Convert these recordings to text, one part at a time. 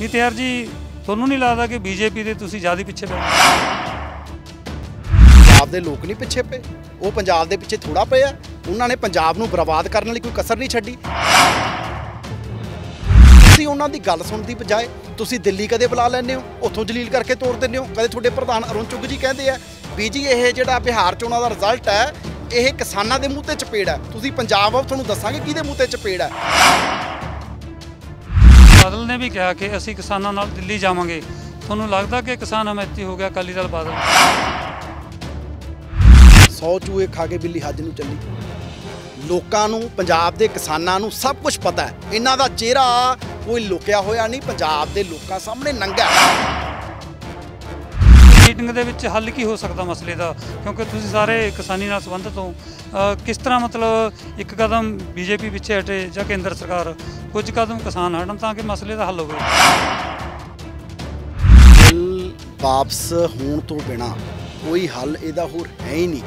ਨਹੀਂ ਤੇ ਯਾਰ ਜੀ ਤੁਹਾਨੂੰ ਨਹੀਂ ਲੱਗਦਾ ਕਿ ਬੀਜੇਪੀ ਦੇ ਤੁਸੀਂ ਜ਼ਿਆਦਾ ਪਿੱਛੇ ਪਏ ਪੰਜਾਬ ਦੇ ਲੋਕ ਨਹੀਂ ਪਿੱਛੇ ਪਏ ਉਹ ਪੰਜਾਬ ਦੇ ਪਿੱਛੇ ਥੋੜਾ ਪਏ ਆ ਉਹਨਾਂ ਨੇ ਪੰਜਾਬ ਨੂੰ ਬਰਬਾਦ ਕਰਨ ਲਈ ਕੋਈ ਕਸਰ ਨਹੀਂ ਛੱਡੀ ਤੁਸੀਂ ਉਹਨਾਂ ਦੀ ਗੱਲ ਸੁਣਨ ਦੀ ਬਜਾਏ ਤੁਸੀਂ ਦਿੱਲੀ ਕਦੇ ਬੁਲਾ ਲੈਂਦੇ ਹੋ ਉੱਥੋਂ ਜਲੀਲ ਕਰਕੇ ਤੋੜ ਦਿੰਦੇ ਹੋ ਕਦੇ ਤੁਹਾਡੇ ਪ੍ਰਧਾਨ ਅਰੁਣ ਚੁੱਗ ਜੀ ਕਹਿੰਦੇ ਆ ਵੀ ਜੀ ਇਹ ਜਿਹੜਾ ਬਿਹਾਰ ਚ ਉਹਨਾਂ ਦਾ ਰਿਜ਼ਲਟ ਹੈ ਇਹ ਕਿਸਾਨਾਂ ਦੇ ਮੂੰਹ ਤੇ ਚਪੇੜ ਹੈ ਤੁਸੀਂ ਪੰਜਾਬ ਆਓ ਤੁਹਾਨੂੰ ਦੱਸਾਂਗੇ ਕਿਹਦੇ ਮੂੰਹ ਤੇ ਚਪੇੜ ਹੈ ਬਾਦਲ ਨੇ ਵੀ ਕਿਹਾ ਕਿ ਅਸੀਂ ਕਿਸਾਨਾਂ ਨਾਲ ਦਿੱਲੀ ਜਾਵਾਂਗੇ ਤੁਹਾਨੂੰ ਲੱਗਦਾ ਕਿ ਕਿਸਾਨ ਹਮੈਤੀ ਹੋ ਗਿਆ ਅਕਾਲੀ ਦਲ ਬਾਦਲ 100 ਚੂਹੇ ਖਾ ਕੇ ਬਿੱਲੀ ਹੱਜ ਨੂੰ ਚੱਲੀ ਲੋਕਾਂ ਨੂੰ ਪੰਜਾਬ ਦੇ ਕਿਸਾਨਾਂ ਨੂੰ ਸਭ ਕੁਝ ਪਤਾ ਹੈ ਇਹਨਾਂ ਦਾ ਚਿਹਰਾ ਕੋਈ ਲੁਕਿਆ ਹੋਇਆ ਨਹੀਂ ਪੰਜਾਬ ਦੇ ਲੋਕਾਂ ਸਾਹਮਣੇ ਨੰਗਾ ਮੀਟਿੰਗ ਦੇ ਵਿੱਚ ਹੱਲ ਕੀ ਹੋ ਸਕਦਾ ਮਸਲੇ ਦਾ ਕਿਉਂਕਿ ਤੁਸੀਂ ਸਾਰੇ ਕਿਸਾਨੀ ਨਾਲ ਸੰਬੰਧਤ ਹੋ ਕਿਸ ਤਰ੍ਹਾਂ ਮਤਲਬ ਇੱਕ ਕਦਮ ਬੀਜੇਪੀ ਪਿੱਛੇ ਹਟੇ ਜਾਂ ਕੇਂਦਰ ਸਰਕਾਰ ਕੁਝ ਕਦਮ ਕਿਸਾਨ ਹਟਣ ਤਾਂ ਕਿ ਮਸਲੇ ਦਾ ਹੱਲ ਹੋਵੇ ਬਿੱਲ ਵਾਪਸ ਹੋਣ ਤੋਂ ਬਿਨਾ ਕੋਈ ਹੱਲ ਇਹਦਾ ਹੋਰ ਹੈ ਹੀ ਨਹੀਂ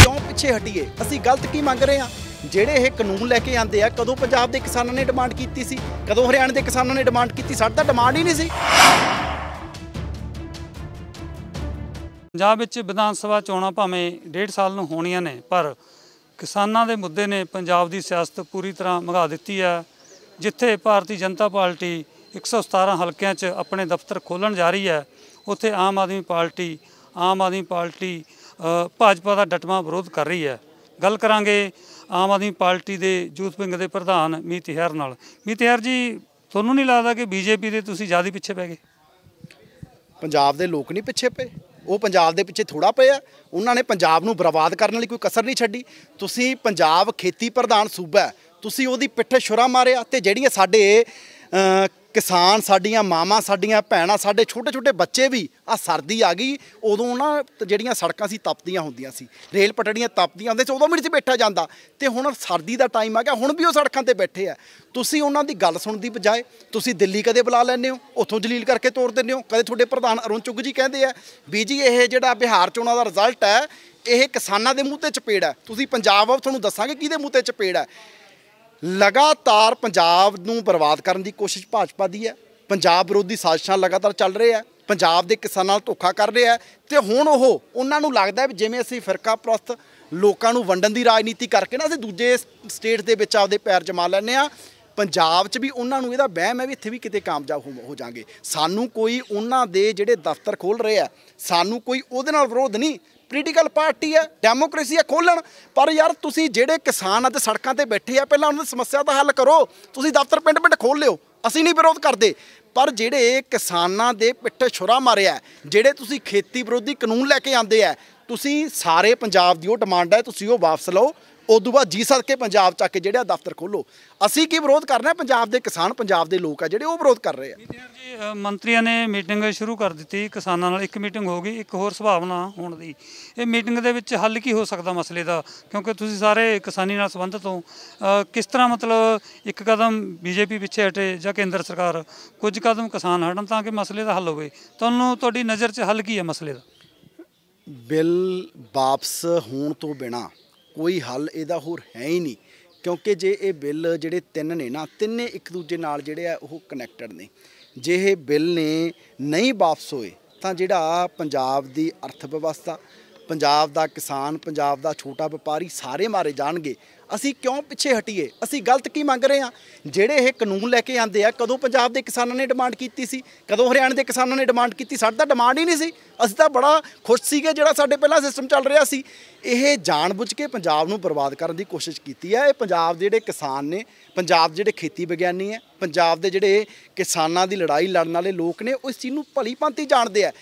ਕਿਉਂ ਪਿੱਛੇ ਹਟੀਏ ਅਸੀਂ ਗਲਤ ਕੀ ਮੰਗ ਰਹੇ ਹਾਂ ਜਿਹੜੇ ਇਹ ਕਾਨੂੰਨ ਲੈ ਕੇ ਆਂਦੇ ਆ ਕਦੋਂ ਪੰਜਾਬ ਦੇ ਕਿਸਾਨਾਂ ਨੇ ਡਿਮਾਂਡ ਕੀਤੀ ਸੀ ਕਦੋਂ ਹਰਿਆਣਾ ਦੇ ਕਿਸਾਨਾਂ ਨੇ ਡਿਮਾਂਡ ਕੀਤੀ ਸਾਡਾ ਡਿਮਾਂਡ ਹੀ ਨਹੀਂ ਸੀ ਪੰਜਾਬ ਵਿੱਚ ਵਿਧਾਨ ਸਭਾ ਚੋਣਾਂ ਭਾਵੇਂ 1.5 ਸਾਲ ਨੂੰ ਹੋਣੀਆਂ ਨੇ ਪਰ ਕਿਸਾਨਾਂ ਦੇ ਮੁੱਦੇ ਨੇ ਪੰਜਾਬ ਦੀ ਸਿਆਸਤ ਪੂਰੀ ਤਰ੍ਹਾਂ ਮਗਾ ਦਿੱਤੀ ਹੈ ਜਿੱਥੇ ਭਾਰਤੀ ਜਨਤਾ ਪਾਰਟੀ 117 ਹਲਕਿਆਂ 'ਚ ਆਪਣੇ ਦਫ਼ਤਰ ਖੋਲਣ ਜਾ ਰਹੀ ਹੈ ਉੱਥੇ ਆਮ ਆਦਮੀ ਪਾਰਟੀ ਆਮ ਆਦਮੀ ਪਾਰਟੀ ਭਾਜਪਾ ਦਾ ਡਟਵਾ ਵਿਰੋਧ ਕਰ ਰਹੀ ਹੈ ਗੱਲ ਕਰਾਂਗੇ ਆਮ ਆਦਮੀ ਪਾਰਟੀ ਦੇ ਜੂਥ ਵਿੰਗ ਦੇ ਪ੍ਰਧਾਨ ਮੀਤ ਹਿਆਰ ਨਾਲ ਮੀਤ ਹਿਆਰ ਜੀ ਤੁਹਾਨੂੰ ਨਹੀਂ ਲੱਗਦਾ ਕਿ ਬੀਜੇਪੀ ਦੇ ਤੁਸੀਂ ਜ਼ਿਆਦਾ ਪਿੱਛੇ ਪੈ ਗਏ ਪੰਜਾਬ ਦੇ ਲੋਕ ਨਹੀਂ ਪਿੱਛੇ ਪਏ ਉਹ ਪੰਜਾਬ ਦੇ ਪਿੱਛੇ ਥੋੜਾ ਪਿਆ ਉਹਨਾਂ ਨੇ ਪੰਜਾਬ ਨੂੰ ਬਰਬਾਦ ਕਰਨ ਲਈ ਕੋਈ ਕਸਰ ਨਹੀਂ ਛੱਡੀ ਤੁਸੀਂ ਪੰਜਾਬ ਖੇਤੀ ਪ੍ਰਧਾਨ ਸੂਬਾ ਤੁਸੀਂ ਉਹਦੀ ਪਿੱਠ ਛੁਰਾ ਮਾਰਿਆ ਤੇ ਜਿਹੜੀਆਂ ਸਾਡੇ ਕਿਸਾਨ ਸਾਡੀਆਂ ਮਾਮਾ ਸਾਡੀਆਂ ਭੈਣਾਂ ਸਾਡੇ ਛੋਟੇ ਛੋਟੇ ਬੱਚੇ ਵੀ ਆ ਸਰਦੀ ਆ ਗਈ ਉਦੋਂ ਨਾ ਜਿਹੜੀਆਂ ਸੜਕਾਂ ਸੀ ਤਪਦੀਆਂ ਹੁੰਦੀਆਂ ਸੀ ਰੇਲ ਪਟੜੀਆਂ ਤਪਦੀਆਂ ਹੁੰਦੇ ਸੀ ਉਦੋਂ ਵੀ ਨਹੀਂ ਬੈਠਾ ਜਾਂਦਾ ਤੇ ਹੁਣ ਸਰਦੀ ਦਾ ਟਾਈਮ ਆ ਗਿਆ ਹੁਣ ਵੀ ਉਹ ਸੜਕਾਂ ਤੇ ਬੈਠੇ ਆ ਤੁਸੀਂ ਉਹਨਾਂ ਦੀ ਗੱਲ ਸੁਣਨ ਦੀ ਬਜਾਏ ਤੁਸੀਂ ਦਿੱਲੀ ਕਦੇ ਬੁਲਾ ਲੈਂਦੇ ਹੋ ਉੱਥੋਂ ਜਲੀਲ ਕਰਕੇ ਤੋੜ ਦਿੰਦੇ ਹੋ ਕਦੇ ਤੁਹਾਡੇ ਪ੍ਰਧਾਨ ਅਰੁਣ ਚੁੱਗ ਜੀ ਕਹਿੰਦੇ ਆ ਵੀ ਜੀ ਇਹ ਜਿਹੜਾ ਬਿਹਾਰ ਚੋਣਾਂ ਦਾ ਰਿਜ਼ਲਟ ਹੈ ਇਹ ਕਿਸਾਨਾਂ ਦੇ ਮੂੰਹ ਤੇ ਚਪੇੜ ਆ ਤੁਸੀਂ ਪੰਜਾਬ ਆਪ ਤੁਹਾਨੂੰ ਦੱਸਾਂਗੇ ਕਿਹਦੇ ਮੂੰਹ ਤੇ ਚਪੇੜ ਆ ਲਗਾਤਾਰ ਪੰਜਾਬ ਨੂੰ ਬਰਬਾਦ ਕਰਨ ਦੀ ਕੋਸ਼ਿਸ਼ ਭਾਜਪਾ ਦੀ ਹੈ ਪੰਜਾਬ ਵਿਰੋਧੀ ਸਾਜ਼ਿਸ਼ਾਂ ਲਗਾਤਾਰ ਚੱਲ ਰਹੇ ਆ ਪੰਜਾਬ ਦੇ ਕਿਸਾਨਾਂ ਨਾਲ ਧੋਖਾ ਕਰ ਰਹੇ ਆ ਤੇ ਹੁਣ ਉਹ ਉਹਨਾਂ ਨੂੰ ਲੱਗਦਾ ਵੀ ਜਿਵੇਂ ਅਸੀਂ ਫਿਰਕਾ ਪ੍ਰਸਤ ਲੋਕਾਂ ਨੂੰ ਵੰਡਣ ਦੀ ਰਾਜਨੀਤੀ ਕਰਕੇ ਨਾ ਅਸੀਂ ਦੂਜੇ ਸਟੇਟ ਦੇ ਵਿੱਚ ਆਪਦੇ ਪੈਰ ਜਮਾ ਲੈਣੇ ਆ ਪੰਜਾਬ 'ਚ ਵੀ ਉਹਨਾਂ ਨੂੰ ਇਹਦਾ ਵਹਿਮ ਹੈ ਵੀ ਇੱਥੇ ਵੀ ਕਿਤੇ ਕਾਮਯਾਬ ਹੋ ਜਾਾਂਗੇ ਸਾਨੂੰ ਕੋਈ ਉਹਨਾਂ ਦੇ ਜਿਹੜੇ ਦਫ਼ਤਰ ਖੋਲ ਰਹੇ ਆ ਸਾਨੂੰ ਕੋਈ ਉਹਦੇ ਨਾਲ ਵਿਰੋਧ ਨਹੀਂ ਪੋਲੀਟੀਕਲ ਪਾਰਟੀ ਹੈ ਡੈਮੋਕ੍ਰੇਸੀ ਹੈ ਖੋਲਣ ਪਰ ਯਾਰ ਤੁਸੀਂ ਜਿਹੜੇ ਕਿਸਾਨ ਅੱਜ ਸੜਕਾਂ ਤੇ ਬੈਠੇ ਆ ਪਹਿਲਾਂ ਉਹਨਾਂ ਦੀ ਸਮੱਸਿਆ ਦਾ ਹੱਲ ਕਰੋ ਤੁਸੀਂ ਦਫ਼ਤਰ ਪਿੰਡ ਪਿੰਡ ਖੋਲ ਲਿਓ ਅਸੀਂ ਨਹੀਂ ਵਿਰੋਧ ਕਰਦੇ ਪਰ ਜਿਹੜੇ ਕਿਸਾਨਾਂ ਦੇ ਪਿੱਠ ਛੁਰਾ ਮਾਰਿਆ ਜਿਹੜੇ ਤੁਸੀਂ ਖੇਤੀ ਵਿਰੋਧੀ ਕਾਨੂੰਨ ਲੈ ਕੇ ਆਂਦੇ ਆ ਤੁਸੀਂ ਸਾਰੇ ਪੰਜਾਬ ਦੀ ਉਹ ਡਿਮਾਂਡ ਹੈ ਤੁਸੀਂ ਉਹ ਵਾਪਸ ਲਓ ਉਦੋਂ ਬਾਅਦ ਜੀ ਸਰ ਕੇ ਪੰਜਾਬ ਚੱਕ ਕੇ ਜਿਹੜਾ ਦਫ਼ਤਰ ਖੋਲੋ ਅਸੀਂ ਕੀ ਵਿਰੋਧ ਕਰਨਾ ਪੰਜਾਬ ਦੇ ਕਿਸਾਨ ਪੰਜਾਬ ਦੇ ਲੋਕ ਆ ਜਿਹੜੇ ਉਹ ਵਿਰੋਧ ਕਰ ਰਹੇ ਆ ਜੀ ਮੰਤਰੀਆਂ ਨੇ ਮੀਟਿੰਗ ਸ਼ੁਰੂ ਕਰ ਦਿੱਤੀ ਕਿਸਾਨਾਂ ਨਾਲ ਇੱਕ ਮੀਟਿੰਗ ਹੋ ਗਈ ਇੱਕ ਹੋਰ ਸੰਭਾਵਨਾ ਹੋਣ ਦੀ ਇਹ ਮੀਟਿੰਗ ਦੇ ਵਿੱਚ ਹੱਲ ਕੀ ਹੋ ਸਕਦਾ ਮਸਲੇ ਦਾ ਕਿਉਂਕਿ ਤੁਸੀਂ ਸਾਰੇ ਕਿਸਾਨੀ ਨਾਲ ਸੰਬੰਧਤ ਹੋ ਕਿਸ ਤਰ੍ਹਾਂ ਮਤਲਬ ਇੱਕ ਕਦਮ ਬੀਜੇਪੀ ਪਿੱਛੇ ਹਟੇ ਜਾਂ ਕੇਂਦਰ ਸਰਕਾਰ ਕੁਝ ਕਦਮ ਕਿਸਾਨ ਹਟਣ ਤਾਂ ਕਿ ਮਸਲੇ ਦਾ ਹੱਲ ਹੋਵੇ ਤੁਹਾਨੂੰ ਤੁਹਾਡੀ ਨਜ਼ਰ 'ਚ ਹੱਲ ਕੀ ਹੈ ਮਸਲੇ ਦਾ ਬਿੱਲ ਵਾਪਸ ਹੋਣ ਤੋਂ ਬਿਨਾ ਕੋਈ ਹੱਲ ਇਹਦਾ ਹੋਰ ਹੈ ਹੀ ਨਹੀਂ ਕਿਉਂਕਿ ਜੇ ਇਹ ਬਿੱਲ ਜਿਹੜੇ ਤਿੰਨ ਨੇ ਨਾ ਤਿੰਨੇ ਇੱਕ ਦੂਜੇ ਨਾਲ ਜਿਹੜੇ ਆ ਉਹ ਕਨੈਕਟਡ ਨੇ ਜੇ ਇਹ ਬਿੱਲ ਨੇ ਨਹੀਂ ਵਾਪਸ ਹੋਏ ਤਾਂ ਜਿਹੜਾ ਪੰਜਾਬ ਦੀ ਅਰਥ ਵਿਵਸਥਾ ਪੰਜਾਬ ਦਾ ਕਿਸਾਨ ਪੰਜਾਬ ਦਾ ਛੋਟਾ ਵਪਾਰੀ ਸਾਰੇ ਮਾਰੇ ਜਾਣਗੇ ਅਸੀਂ ਕਿਉਂ ਪਿੱਛੇ ਹਟੀਏ ਅਸੀਂ ਗਲਤ ਕੀ ਮੰਗ ਰਹੇ ਹਾਂ ਜਿਹੜੇ ਇਹ ਕਾਨੂੰਨ ਲੈ ਕੇ ਆਂਦੇ ਆ ਕਦੋਂ ਪੰਜਾਬ ਦੇ ਕਿਸਾਨਾਂ ਨੇ ਡਿਮਾਂਡ ਕੀਤੀ ਸੀ ਕਦੋਂ ਹਰਿਆਣਾ ਦੇ ਕਿਸਾਨਾਂ ਨੇ ਡਿਮਾਂਡ ਕੀਤੀ ਸਾਡਾ ਤਾਂ ਡਿਮਾਂਡ ਹੀ ਨਹੀਂ ਸੀ ਅਸੀਂ ਤਾਂ ਬੜਾ ਖੁਸ਼ ਸੀਗੇ ਜਿਹੜਾ ਸਾਡੇ ਪਹਿਲਾਂ ਸਿਸਟਮ ਚੱਲ ਰਿਹਾ ਸੀ ਇਹ ਜਾਣਬੁੱਝ ਕੇ ਪੰਜਾਬ ਨੂੰ ਬਰਬਾਦ ਕਰਨ ਦੀ ਕੋਸ਼ਿਸ਼ ਕੀਤੀ ਹੈ ਇਹ ਪੰਜਾਬ ਦੇ ਜਿਹੜੇ ਕਿਸਾਨ ਨੇ ਪੰਜਾਬ ਦੇ ਜਿਹੜੇ ਖੇਤੀ ਵਿਗਿਆਨੀ ਹੈ ਪੰਜਾਬ ਦੇ ਜਿਹੜੇ ਕਿਸਾਨਾਂ ਦੀ ਲੜਾਈ ਲੜਨ ਵਾਲੇ ਲੋਕ ਨੇ ਉਸ ਚੀਜ਼ ਨੂੰ ਭਲੀ ਭਾਂਤੀ ਜਾਣਦੇ ਆ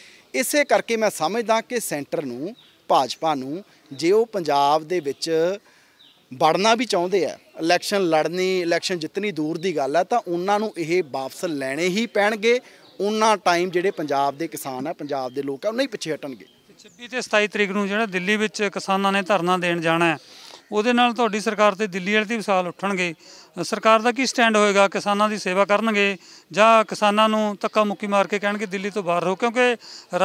ਇਸੇ ਕਰਕੇ ਮੈਂ ਸਮਝਦਾ ਕਿ ਸੈਂਟਰ ਨੂੰ ਭਾਜਪਾ ਨੂੰ ਜੇ ਉਹ ਪੰਜਾਬ ਦੇ ਵਿੱਚ ਵੜਨਾ ਵੀ ਚਾਹੁੰਦੇ ਆ ਇਲੈਕਸ਼ਨ ਲੜਨੀ ਇਲੈਕਸ਼ਨ ਜਿੰਨੀ ਦੂਰ ਦੀ ਗੱਲ ਆ ਤਾਂ ਉਹਨਾਂ ਨੂੰ ਇਹ ਵਾਪਸ ਲੈਣੇ ਹੀ ਪੈਣਗੇ ਉਹਨਾਂ ਟਾਈਮ ਜਿਹੜੇ ਪੰਜਾਬ ਦੇ ਕਿਸਾਨ ਆ ਪੰਜਾਬ ਦੇ ਲੋਕ ਆ ਉਹ ਨਹੀਂ ਪਿੱਛੇ ਹਟਣਗੇ 26 ਤੇ 27 ਤਰੀਕ ਨੂੰ ਜਿਹੜਾ ਦਿੱਲੀ ਵਿੱਚ ਕਿਸਾਨਾਂ ਨੇ ਧਰਨਾ ਦੇਣ ਜਾਣਾ ਹੈ ਉਹਦੇ ਨਾਲ ਤੁਹਾਡੀ ਸਰਕਾਰ ਤੇ ਦਿੱਲੀ ਵਾਲੇ ਦੀ ਵਿਸਾਲ ਉੱਠਣਗੇ ਸਰਕਾਰ ਦਾ ਕੀ ਸਟੈਂਡ ਹੋਏਗਾ ਕਿਸਾਨਾਂ ਦੀ ਸੇਵਾ ਕਰਨਗੇ ਜਾਂ ਕਿਸਾਨਾਂ ਨੂੰ ਤੱਕਾ ਮੁੱਕੀ ਮਾਰ ਕੇ ਕਹਿਣਗੇ ਦਿੱਲੀ ਤੋਂ ਬਾਹਰ ਰਹੋ ਕਿਉਂਕਿ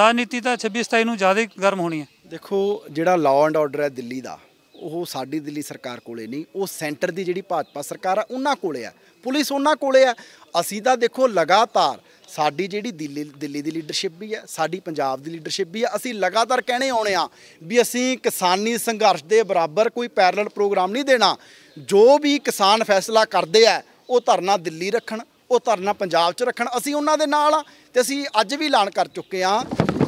ਰਾਜਨੀਤੀ ਤਾਂ 26 27 ਨੂੰ ਜ਼ਿਆਦਾ ਗਰਮ ਹੋਣੀ ਹੈ ਦੇਖੋ ਜਿਹੜਾ ਲਾਅ ਐਂਡ ਆਰਡਰ ਹੈ ਦਿੱਲੀ ਦਾ ਉਹ ਸਾਡੀ ਦਿੱਲੀ ਸਰਕਾਰ ਕੋਲੇ ਨਹੀਂ ਉਹ ਸੈਂਟਰ ਦੀ ਜਿਹੜੀ ਭਾਜਪਾ ਸਰਕਾਰ ਆ ਉਹਨਾਂ ਕੋਲੇ ਆ ਪੁਲਿਸ ਉਹਨਾਂ ਕੋਲੇ ਆ ਅਸੀਂ ਤਾਂ ਦੇਖੋ ਲਗਾਤਾਰ ਸਾਡੀ ਜਿਹੜੀ ਦਿੱਲੀ ਦਿੱਲੀ ਦੀ ਲੀਡਰਸ਼ਿਪ ਵੀ ਆ ਸਾਡੀ ਪੰਜਾਬ ਦੀ ਲੀਡਰਸ਼ਿਪ ਵੀ ਆ ਅਸੀਂ ਲਗਾਤਾਰ ਕਹਿਣੇ ਆਉਣੇ ਆ ਵੀ ਅਸੀਂ ਕਿਸਾਨੀ ਸੰਘਰਸ਼ ਦੇ ਬਰਾਬਰ ਕੋਈ ਪੈਰਲਲ ਪ੍ਰੋਗਰਾਮ ਨਹੀਂ ਦੇਣਾ ਜੋ ਵੀ ਕਿਸਾਨ ਫੈਸਲਾ ਕਰਦੇ ਆ ਉਹ ਧਰਨਾ ਦਿੱਲੀ ਰੱਖਣ ਉਹ ਧਰਨਾ ਪੰਜਾਬ 'ਚ ਰੱਖਣ ਅਸੀਂ ਉਹਨਾਂ ਦੇ ਨਾਲ ਆ ਤੇ ਅਸੀਂ ਅੱਜ ਵੀ ਐਲਾਨ ਕਰ ਚੁੱਕੇ ਆ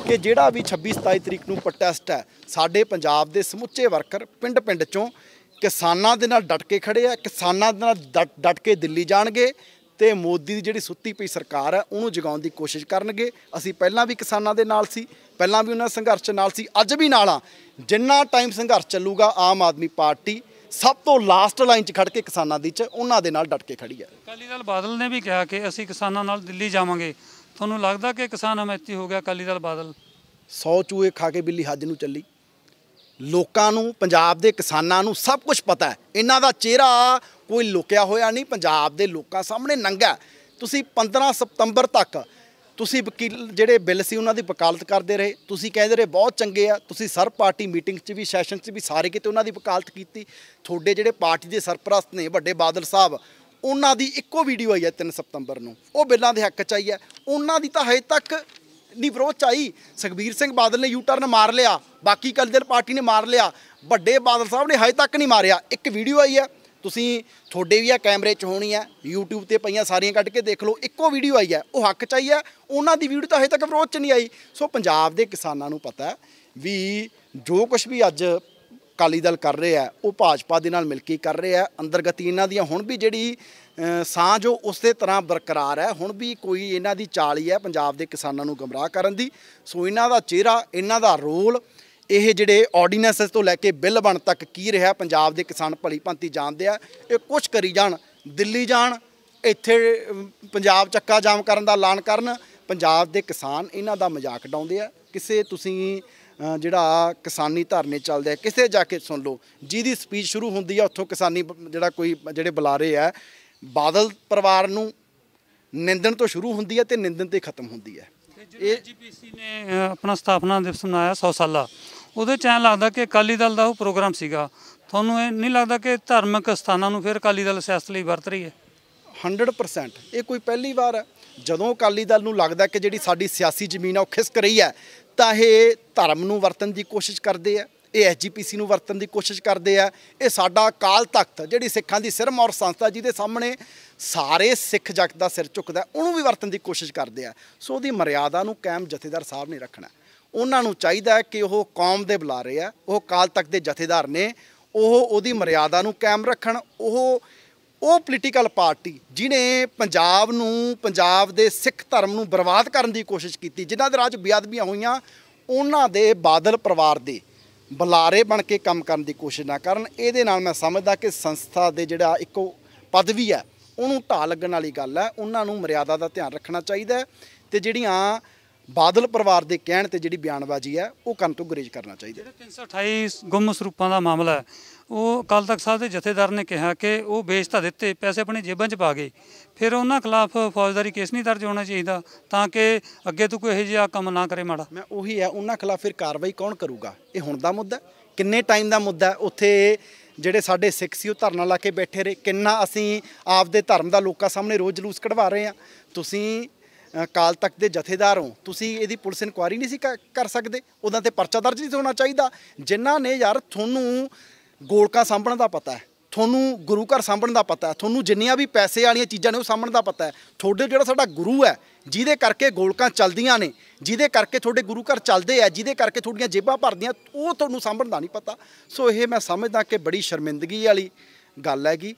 ਕਿ ਜਿਹੜਾ ਵੀ 26 27 ਤਰੀਕ ਨੂੰ ਪ੍ਰੋਟੈਸਟ ਹੈ ਸਾਡੇ ਪੰਜਾਬ ਦੇ ਸਮੁੱਚੇ ਵਰਕਰ ਪਿੰਡ ਪਿੰਡ ਚੋਂ ਕਿਸਾਨਾਂ ਦੇ ਨਾਲ ਡਟ ਕੇ ਖੜੇ ਆ ਕਿਸਾਨਾਂ ਦੇ ਨਾਲ ਡਟ ਕੇ ਦਿੱਲੀ ਜਾਣਗੇ ਤੇ ਮੋਦੀ ਦੀ ਜਿਹੜੀ ਸੁੱਤੀ ਪਈ ਸਰਕਾਰ ਹੈ ਉਹਨੂੰ ਜਗਾਉਣ ਦੀ ਕੋਸ਼ਿਸ਼ ਕਰਨਗੇ ਅਸੀਂ ਪਹਿਲਾਂ ਵੀ ਕਿਸਾਨਾਂ ਦੇ ਨਾਲ ਸੀ ਪਹਿਲਾਂ ਵੀ ਉਹਨਾਂ ਸੰਘਰਸ਼ ਨਾਲ ਸੀ ਅੱਜ ਵੀ ਨਾਲ ਆ ਜਿੰਨਾ ਟਾਈਮ ਸੰਘਰਸ਼ ਚੱਲੂਗਾ ਆਮ ਆਦਮੀ ਪਾਰਟੀ ਸਭ ਤੋਂ ਲਾਸਟ ਲਾਈਨ 'ਚ ਖੜ ਕੇ ਕਿਸਾਨਾਂ ਦੀ 'ਚ ਉਹਨਾਂ ਦੇ ਨਾਲ ਡਟ ਕੇ ਖੜੀ ਹੈ ਅਕਾਲੀ ਦਲ ਬਾਦਲ ਨੇ ਵੀ ਕਿਹਾ ਕਿ ਅਸੀਂ ਕਿਸਾਨਾਂ ਨਾਲ ਦਿੱਲੀ ਜਾਵਾਂਗੇ ਤੁਹਾਨੂੰ ਲੱਗਦਾ ਕਿ ਕਿਸਾਨ ਹਮਾਇਤੀ ਹੋ ਗਿਆ ਅਕਾਲੀ ਦਲ ਬਾਦਲ 100 ਚੂਹੇ ਖਾ ਕੇ ਬਿੱਲੀ ਹੱਜ ਨੂੰ ਚੱਲੀ ਲੋਕਾਂ ਨੂੰ ਪੰਜਾਬ ਦੇ ਕਿਸਾਨਾਂ ਨੂੰ ਸਭ ਕੁਝ ਪਤਾ ਹੈ ਇਹਨਾਂ ਦਾ ਚਿਹਰਾ ਕੋਈ ਲੁਕਿਆ ਹੋਇਆ ਨਹੀਂ ਪੰਜਾਬ ਦੇ ਲੋਕਾਂ ਸਾਹਮਣੇ ਨੰਗਾ ਤੁਸੀਂ 15 ਸਤੰਬਰ ਤੱਕ ਤੁਸੀਂ ਵਕੀਲ ਜਿਹੜੇ ਬਿੱਲ ਸੀ ਉਹਨਾਂ ਦੀ ਵਕਾਲਤ ਕਰਦੇ ਰਹੇ ਤੁਸੀਂ ਕਹਿੰਦੇ ਰਹੇ ਬਹੁਤ ਚੰਗੇ ਆ ਤੁਸੀਂ ਸਰ ਪਾਰਟੀ ਮੀਟਿੰਗ 'ਚ ਵੀ ਸੈਸ਼ਨ 'ਚ ਵੀ ਸਾਰੇ ਕਿਤੇ ਉਹਨਾਂ ਦੀ ਵਕਾਲਤ ਕੀਤੀ ਤੁਹਾਡੇ ਜਿਹੜੇ ਪਾਰਟੀ ਦੇ ਸਰਪ੍ਰਸਤ ਨੇ ਵੱਡੇ ਬਾਦਲ ਸਾਹਿਬ ਉਹਨਾਂ ਦੀ ਇੱਕੋ ਵੀਡੀਓ ਆਈ ਹੈ 3 ਸਤੰਬਰ ਨੂੰ ਉਹ ਬਿੱਲਾਂ ਦੇ ਹੱਕ 'ਚ ਆਈ ਹੈ ਉਹਨਾਂ ਦੀ ਤਾਂ ਹਜੇ ਤੱਕ ਨਹੀਂ ਵਿਰੋਧ 'ਚ ਆਈ ਸੁਖਬੀਰ ਸਿੰਘ ਬਾਦਲ ਨੇ ਯੂ ਟਰਨ ਮਾਰ ਲਿਆ ਬਾਕੀ ਅਕਾਲੀ ਪਾਰਟੀ ਨੇ ਮਾਰ ਲਿਆ ਵੱਡੇ ਬਾਦਲ ਸਾਹਿਬ ਨੇ ਹਜੇ ਤੱਕ ਨਹੀਂ ਮਾਰਿਆ ਇੱਕ ਵੀਡੀਓ ਆਈ ਹੈ ਤੁਸੀਂ ਤੁਹਾਡੇ ਵੀ ਆ ਕੈਮਰੇ 'ਚ ਹੋਣੀ ਹੈ YouTube ਤੇ ਪਈਆਂ ਸਾਰੀਆਂ ਕੱਢ ਕੇ ਦੇਖ ਲਓ ਇੱਕੋ ਵੀਡੀਓ ਆਈ ਹੈ ਉਹ ਹੱਕ 'ਚ ਆਈ ਹੈ ਉਹਨਾਂ ਦੀ ਵੀਡੀਓ ਤਾਂ ਹਜੇ ਤੱਕ ਵਿਰੋਧ 'ਚ ਨਹੀਂ ਆਈ ਸੋ ਪੰਜਾਬ ਦੇ ਕਿਸਾਨਾਂ ਨੂੰ ਪਤਾ ਵੀ ਜੋ ਕੁਝ ਵੀ ਅੱਜ ਅਕਾਲੀ ਦਲ ਕਰ ਰਿਹਾ ਉਹ ਭਾਜਪਾ ਦੇ ਨਾਲ ਮਿਲ ਕੇ ਕਰ ਰਿਹਾ ਅੰਦਰਗਤੀ ਇਹਨਾਂ ਦੀਆਂ ਹੁਣ ਵੀ ਜਿਹੜੀ ਸਾਂਝ ਉਹ ਉਸੇ ਤਰ੍ਹਾਂ ਬਰਕਰਾਰ ਹੈ ਹੁਣ ਵੀ ਕੋਈ ਇਹਨਾਂ ਦੀ ਚਾਲ ਹੀ ਹੈ ਪੰਜਾਬ ਦੇ ਕਿਸਾਨਾਂ ਨੂੰ ਗਮਰਾਹ ਕਰਨ ਦੀ ਸੋ ਇਹਨਾਂ ਦਾ ਚਿਹਰਾ ਇਹਨਾਂ ਦਾ ਰੋਲ ਇਹ ਜਿਹੜੇ ਆਰਡੀਨੈਂਸਸ ਤੋਂ ਲੈ ਕੇ ਬਿੱਲ ਬਣ ਤੱਕ ਕੀ ਰਿਹਾ ਪੰਜਾਬ ਦੇ ਕਿਸਾਨ ਭਲੀ ਭੰਤੀ ਜਾਣਦੇ ਆ ਇਹ ਕੁਝ ਕਰੀ ਜਾਣ ਦਿੱਲੀ ਜਾਣ ਇੱਥੇ ਪੰਜਾਬ ਚੱਕਾ ਜਾਮ ਕਰਨ ਦਾ ਐਲਾਨ ਕਰਨ ਪੰਜਾਬ ਦੇ ਕਿਸਾਨ ਇਹਨਾਂ ਦਾ ਮਜ਼ਾਕ ਡਾਉਂਦੇ ਆ ਕਿਸੇ ਤੁਸੀਂ ਜਿਹੜਾ ਕਿਸਾਨੀ ਧਰਨੇ ਚੱਲਦੇ ਆ ਕਿਸੇ ਜਾ ਕੇ ਸੁਣ ਲਓ ਜਿਹਦੀ ਸਪੀਚ ਸ਼ੁਰੂ ਹੁੰਦੀ ਆ ਉੱਥੋਂ ਕਿਸਾਨੀ ਜਿਹੜਾ ਕੋਈ ਜਿਹੜੇ ਬੁਲਾਰੇ ਆ ਬਾਦਲ ਪਰਿਵਾਰ ਨੂੰ ਨਿੰਦਣ ਤੋਂ ਸ਼ੁਰੂ ਹੁੰਦੀ ਹੈ ਤੇ ਨਿੰਦਣ ਤੇ ਖਤਮ ਹੁੰਦੀ ਹੈ ਇਹ ਜੀਪੀਸੀ ਨੇ ਆਪਣਾ ਸਥਾਪਨਾ ਦਿਵਸ ਮਨਾਇਆ 100 ਸਾਲਾ ਉਹਦੇ ਚ ਲੱਗਦਾ ਕਿ ਅਕਾਲੀ ਦਲ ਦਾ ਉਹ ਪ੍ਰੋਗਰਾਮ ਸੀਗਾ ਤੁਹਾਨੂੰ ਇਹ ਨਹੀਂ ਲੱਗਦਾ ਕਿ ਧਾਰਮਿਕ ਸਥਾਨਾਂ ਨੂੰ ਫਿਰ ਅਕਾਲੀ ਦਲ ਸਿਆਸਤ ਲਈ ਵਰਤ ਰਹੀ ਹੈ 100% ਇਹ ਕੋਈ ਪਹਿਲੀ ਵਾਰ ਹੈ ਜਦੋਂ ਅਕਾਲੀ ਦਲ ਨੂੰ ਲੱਗਦਾ ਕਿ ਜਿਹੜੀ ਸਾਡੀ ਸਿਆਸੀ ਜ਼ਮੀਨ ਆ ਉਹ ਖਿਸਕ ਰਹੀ ਹੈ ਤਾਂ ਇਹ ਧਰਮ ਨੂੰ ਵਰਤਣ ਦੀ ਕੋਸ਼ਿਸ਼ ਕਰਦੇ ਆ ਇਹ ਐਸਜੀਪੀਸੀ ਨੂੰ ਵਰਤਣ ਦੀ ਕੋਸ਼ਿਸ਼ ਕਰਦੇ ਆ ਇਹ ਸਾਡਾ ਕਾਲ ਤਖਤ ਜਿਹੜੀ ਸਿੱਖਾਂ ਦੀ ਸਿਰਮੌਰ ਸੰਸਥਾ ਜਿਹਦੇ ਸਾਹਮਣੇ ਸਾਰੇ ਸਿੱਖ ਜਗਤ ਦਾ ਸਿਰ ਝੁਕਦਾ ਉਹਨੂੰ ਵੀ ਵਰਤਣ ਦੀ ਕੋਸ਼ਿਸ਼ ਕਰਦੇ ਆ ਸੋ ਉਹਦੀ ਮਰਿਆਦਾ ਨੂੰ ਕਾਇਮ ਜਥੇਦਾਰ ਸਾਹਿਬ ਨੇ ਰੱਖਣਾ ਉਹਨਾਂ ਨੂੰ ਚਾਹੀਦਾ ਕਿ ਉਹ ਕੌਮ ਦੇ ਬੁਲਾਰੇ ਆ ਉਹ ਕਾਲ ਤਖਤ ਦੇ ਜਥੇਦਾਰ ਨੇ ਉਹ ਉਹਦੀ ਮਰਿਆਦਾ ਨੂੰ ਕਾਇਮ ਰੱਖਣ ਉਹ ਉਹ ਪੋਲੀਟੀਕਲ ਪਾਰਟੀ ਜਿਨੇ ਪੰਜਾਬ ਨੂੰ ਪੰਜਾਬ ਦੇ ਸਿੱਖ ਧਰਮ ਨੂੰ ਬਰਬਾਦ ਕਰਨ ਦੀ ਕੋਸ਼ਿਸ਼ ਕੀਤੀ ਜਿਨ੍ਹਾਂ ਦੇ ਰਾਜ ਬਿਆਦਬੀਆਂ ਹੋਈਆਂ ਉਹਨਾਂ ਦੇ ਬਾਦਲ ਪਰਿਵਾਰ ਦੇ ਬੁਲਾਰੇ ਬਣ ਕੇ ਕੰਮ ਕਰਨ ਦੀ ਕੋਸ਼ਿਸ਼ ਨਾ ਕਰਨ ਇਹਦੇ ਨਾਲ ਮੈਂ ਸਮਝਦਾ ਕਿ ਸੰਸਥਾ ਦੇ ਜਿਹੜਾ ਇੱਕੋ ਪਦਵੀ ਹੈ ਉਹਨੂੰ ਢਾਹ ਲੱਗਣ ਵਾਲੀ ਗੱਲ ਹੈ ਉਹਨਾਂ ਨੂੰ ਮਰਿਆਦਾ ਦਾ ਧਿਆਨ ਰੱਖਣਾ ਚਾਹੀਦਾ ਤੇ ਜਿਹੜੀਆਂ ਬਾਦਲ ਪਰਿਵਾਰ ਦੇ ਕਹਿਣ ਤੇ ਜਿਹੜੀ ਬਿਆਨਬਾਜ਼ੀ ਹੈ ਉਹ ਕਰਨ ਤੋਂ ਗੁਰੇਜ਼ ਕਰਨਾ ਚਾਹੀਦਾ ਜਿਹੜਾ 328 ਗੁੰਮ ਸਰੂਪਾਂ ਦਾ ਮਾਮਲਾ ਹੈ ਉਹ ਕੱਲ ਤੱਕ ਸਾਹਿਬ ਦੇ ਜਥੇਦਾਰ ਨੇ ਕਿਹਾ ਕਿ ਉਹ ਵੇਚਤਾ ਦਿੱਤੇ ਪੈਸੇ ਆਪਣੇ ਜੇਬਾਂ 'ਚ ਪਾ ਗਏ ਫਿਰ ਉਹਨਾਂ ਖਿਲਾਫ ਫੌਜਦਾਰੀ ਕੇਸ ਨਹੀਂ ਦਰਜ ਹੋਣਾ ਚਾਹੀਦਾ ਤਾਂ ਕਿ ਅੱਗੇ ਤੋਂ ਕੋਈ ਇਹੋ ਜਿਹਾ ਕੰਮ ਨਾ ਕਰੇ ਮਾੜਾ ਮੈਂ ਉਹੀ ਹੈ ਉਹਨਾਂ ਖਿਲਾਫ ਫਿਰ ਕਾਰਵਾਈ ਕੌਣ ਕਰੂਗਾ ਇਹ ਹੁਣ ਦਾ ਮੁੱਦਾ ਕਿੰਨੇ ਟਾਈਮ ਦਾ ਮੁੱਦਾ ਉੱਥੇ ਜਿਹੜੇ ਸਾਡੇ ਸਿੱਖ ਸੀ ਉਹ ਧਰਨਾ ਲਾ ਕੇ ਬੈਠੇ ਰਹੇ ਕਿੰਨਾ ਅਸੀਂ ਆਪਦੇ ਧਰਮ ਦਾ ਲੋਕਾਂ ਸਾਹਮਣੇ ਰੋਜ਼ ਜਲੂਸ ਕਢਵਾ ਰਹੇ ਆ ਤੁਸੀਂ ਕਾਲ ਤੱਕ ਦੇ ਜਥੇਦਾਰ ਹੋ ਤੁਸੀਂ ਇਹਦੀ ਪੁਲਿਸ ਇਨਕੁਆਇਰੀ ਨਹੀਂ ਸੀ ਕਰ ਸਕਦੇ ਉਹਨਾਂ ਤੇ ਪਰਚਾ ਦਰਜ ਨਹੀਂ ਹੋਣਾ ਚਾਹੀਦਾ ਜਿਨ੍ਹਾਂ ਨੇ ਯਾਰ ਤੁਹਾਨੂੰ ਗੋਲਕਾ ਸਾਂਭਣ ਦਾ ਪਤਾ ਹੈ ਤੁਹਾਨੂੰ ਗੁਰੂ ਘਰ ਸਾਂਭਣ ਦਾ ਪਤਾ ਹੈ ਤੁਹਾਨੂੰ ਜਿੰਨੀਆਂ ਵੀ ਪੈਸੇ ਵਾਲੀਆਂ ਚੀਜ਼ਾਂ ਨੇ ਉਹ ਸਾਂਭਣ ਦਾ ਪਤਾ ਹੈ ਤੁਹਾਡੇ ਜਿਹੜਾ ਸਾਡਾ ਗੁਰੂ ਹੈ ਜਿਹਦੇ ਕਰਕੇ ਗੋਲਕਾਂ ਚੱਲਦੀਆਂ ਨੇ ਜਿਹਦੇ ਕਰਕੇ ਤੁਹਾਡੇ ਗੁਰੂ ਘਰ ਚੱਲਦੇ ਆ ਜਿਹਦੇ ਕਰਕੇ ਤੁਹਾਡੀਆਂ ਜੇਬਾਂ ਭਰਦੀਆਂ ਉਹ ਤੁਹਾਨੂੰ ਸਾਂਭਣ ਦਾ ਨਹੀਂ ਪਤਾ ਸੋ ਇਹ ਮੈਂ ਸਮਝਦਾ ਕਿ ਬੜੀ ਸ਼ਰਮਿੰਦਗੀ ਵਾਲੀ ਗੱਲ ਹੈਗੀ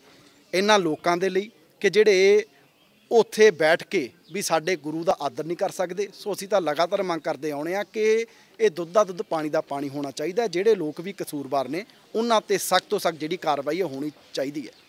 ਇਹਨਾਂ ਲੋਕਾਂ ਦੇ ਲਈ ਕਿ ਜਿਹੜੇ ਉੱਥੇ ਬੈਠ ਕੇ ਵੀ ਸਾਡੇ ਗੁਰੂ ਦਾ ਆਦਰ ਨਹੀਂ ਕਰ ਸਕਦੇ ਸੋ ਅਸੀਂ ਤਾਂ ਲਗਾਤਾਰ ਮੰਗ ਕਰਦੇ ਆਉਣੇ ਆ ਕਿ ਇਹ ਦੁੱਧ ਦਾ ਦੁੱਧ ਪਾਣੀ ਦਾ ਪਾਣੀ ਹੋਣਾ ਚਾਹੀਦਾ ਜਿਹੜੇ ਲੋਕ ਵੀ ਕਸੂਰਵਾਰ ਨੇ ਉਹਨਾਂ ਤੇ ਸਖਤ ਤੋਂ ਸਖਤ ਜਿਹੜੀ ਕਾਰਵਾਈ ਹੋਣੀ ਚਾਹੀਦੀ ਹੈ